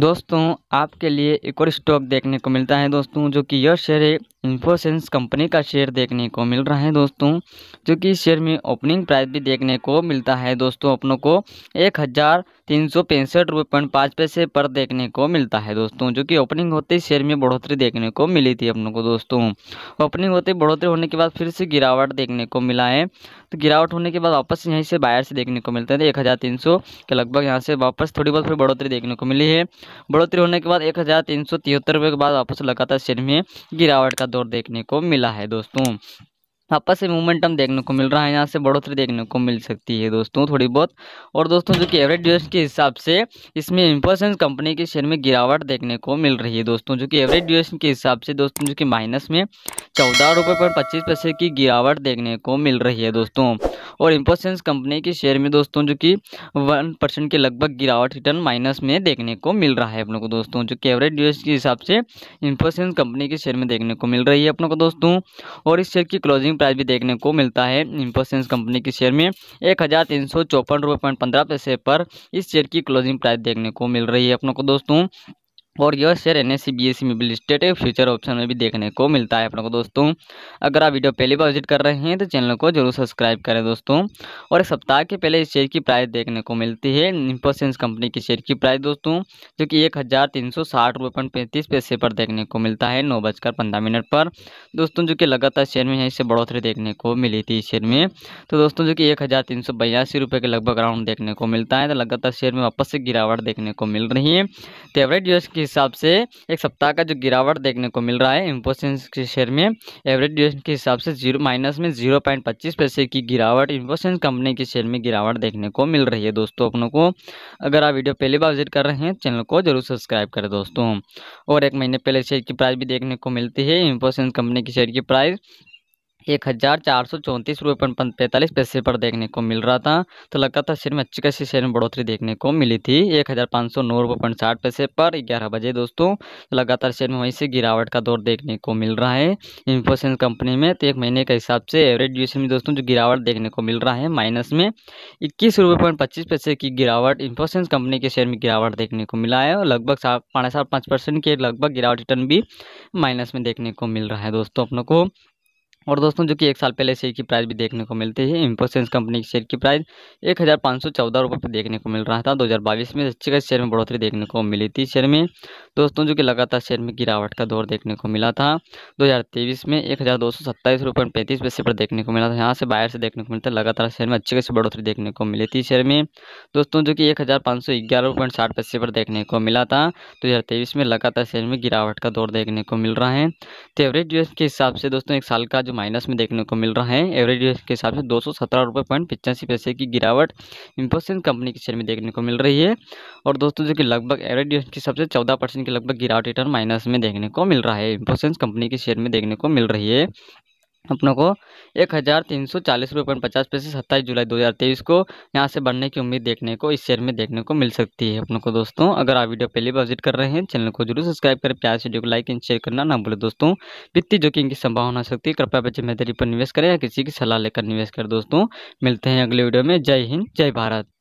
दोस्तों आपके लिए एक और स्टॉक देखने को मिलता है दोस्तों जो कि यह शेयर है इन्फोसेंस कंपनी का शेयर देखने को मिल रहा है दोस्तों जो कि शेयर में ओपनिंग प्राइस भी देखने को मिलता है दोस्तों अपनों को एक हज़ार तीन सौ पैंसठ रुपये पॉइंट पाँच पैसे पर देखने को मिलता है दोस्तों जो कि ओपनिंग होते ही शेयर में बढ़ोतरी देखने को मिली थी अपनों को दोस्तों ओपनिंग होते बढ़ोतरी होने के बाद फिर से गिरावट देखने को मिला है तो गिरावट होने के बाद वापस यहीं से बायर से देखने को मिलते हैं तो एक हज़ार तीन सौ के लगभग यहाँ से वापस थोड़ी बहुत फिर बढ़ोतरी देखने को मिली है बढ़ोतरी होने के बाद एक हज़ार तीन सौ तिहत्तर रुपये के बाद वापस लगातार शेयर में गिरावट का दौर देखने को मिला है दोस्तों आपस से मोमेंटम देखने को मिल रहा है यहाँ से बढ़ोतरी देखने को मिल सकती है दोस्तों थोड़ी बहुत और दोस्तों जो कि एवरेज ड्यूरेशन के हिसाब से इसमें इंफोसेंस कंपनी के शेयर में गिरावट देखने को मिल रही है दोस्तों जो कि एवरेज ड्यूरेशन के हिसाब से दोस्तों जो कि माइनस में चौदह रुपये पर पच्चीस पैसे की गिरावट देखने को मिल रही है दोस्तों और इंफोसेंस कंपनी के शेयर में दोस्तों जो कि वन परसेंट के लगभग गिरावट रिटर्न माइनस में देखने को मिल रहा है अपने को दोस्तों जो कि एवरेज ड्यूरेशन के हिसाब से इंफोसेंस कंपनी के शेयर में देखने को मिल रही है अपने को दोस्तों और इस शेयर की क्लोजिंग प्राइस भी देखने को मिलता है इंफोसेंस कंपनी के शेयर में एक हज़ार तीन सौ चौपन रुपये पॉइंट पंद्रह पैसे पर इस शेयर की क्लोजिंग प्राइस देखने को मिल रही है अपनों को दोस्तों और यह शेयर एन एस सी में भी लिस्टेड है फ्यूचर ऑप्शन में भी देखने को मिलता है अपने को दोस्तों अगर आप वीडियो पहली बार विजिट कर रहे हैं तो चैनल को जरूर सब्सक्राइब करें दोस्तों और सप्ताह के पहले इस शेयर की प्राइस देखने को मिलती है इंफोसेंस कंपनी की शेयर की प्राइस दोस्तों जो कि एक हज़ार तीन सौ साठ रुपये पॉइंट पैंतीस पैसे पर देखने को मिलता है नौ बजकर पंद्रह मिनट पर दोस्तों जो कि लगातार शेयर में है इससे बढ़ोतरी देखने को मिली थी शेयर में तो दोस्तों जो कि एक हज़ार तीन सौ बयासी रुपये के लगभग राउंड देखने को मिलता है तो लगातार शेयर में वापस से गिरावट देखने को मिल रही है तो एवरेज यूएस की हिसाब से एक सप्ताह का जो गिरावट देखने को मिल रहा है इम्पोसेंस के शेयर में एवरेज ड्यूरेशन के हिसाब से जीरो माइनस में जीरो पॉइंट पच्चीस पैसे की गिरावट इम्पोसेंस कंपनी के शेयर में गिरावट देखने को मिल रही है दोस्तों अपनों को अगर आप वीडियो पहली बार विजिट कर रहे हैं चैनल को जरूर सब्सक्राइब करें दोस्तों और एक महीने पहले शेयर की प्राइस भी देखने को मिलती है इम्पोसेंस कंपनी की शेयर की प्राइस एक हज़ार चार सौ चौंतीस रुपये पैंतालीस पैसे पर देखने को मिल रहा था तो लगातार शेयर में अच्छी खासी शेयर में बढ़ोतरी देखने को मिली थी एक हज़ार पाँच सौ नौ रुपये पॉइंट साठ पैसे पर ग्यारह बजे दोस्तों तो लगातार शेयर में वहीं से गिरावट का दौर देखने को मिल रहा है इन्फोसेंस कंपनी में तो एक महीने के हिसाब से एवरेज ड्यूशन में दोस्तों जो गिरावट देखने को मिल रहा है माइनस में इक्कीस रुपये पॉइंट पच्चीस पैसे की गिरावट इन्फोसेंस कंपनी के शेयर में गिरावट देखने को मिला है और लगभग सात पाँच सात पाँच परसेंट के लगभग गिरावट रिटर्न भी माइनस में देखने को मिल रहा है दोस्तों अपनों को और दोस्तों जो कि एक साल पहले शेयर की प्राइस भी देखने को मिलती है इंफोसेंस कंपनी की शेयर की प्राइस एक हज़ार पाँच सौ चौदह रुपये पर देखने को मिल रहा था दो हज़ार बाईस में अच्छी खास शेयर में बढ़ोतरी देखने को मिली थी शेयर में दोस्तों जो कि लगातार शेयर में गिरावट का दौर देखने को मिला था दो हज़ार तेईस में एक हज़ार दो सौ सत्ताईस रुपये पैंतीस पैसे पर देखने को मिला था यहाँ से बाहर से देखने को मिलता लगातार शेयर में अच्छी खासी बढ़ोतरी देखने को मिली थी शेयर में दोस्तों जो कि एक हज़ार पाँच सौ ग्यारह पॉइंट साठ पैसे पर देखने को मिला था दो हज़ार तेईस में लगातार शेयर में गिरावट का दौर देखने को मिल रहा है तो एवरेज के हिसाब से दोस्तों एक साल का जो माइनस में देखने को मिल रहा है एवरेज के हिसाब से दो सौ सत्रह पॉइंट पैसे की गिरावट इंफोसिस कंपनी के शेयर में देखने को मिल रही है और दोस्तों जो कि लगभग एवरेज के हिसाब से चौदह परसेंट लगभग गिरावट रिटर्न माइनस में देखने को मिल रहा है इंफोसिस कंपनी के शेयर में देखने को मिल रही है अपनों को एक हज़ार तीन सौ चालीस रुपये पॉइंट पचास पैसे सत्ताईस जुलाई दो हज़ार तेईस को यहाँ से बढ़ने की उम्मीद देखने को इस शेयर में देखने को मिल सकती है अपनों को दोस्तों अगर आप वीडियो पहले भी विजिट कर रहे हैं चैनल को जरूर सब्सक्राइब करें प्यार वीडियो को लाइक एंड शेयर करना ना भूलें दोस्तों वित्तीय जोखिम की संभावना सकती है कृपया बच्चे मेहतरी पर निवेश करें या किसी की सलाह लेकर निवेश करें दोस्तों मिलते हैं अगले वीडियो में जय हिंद जय भारत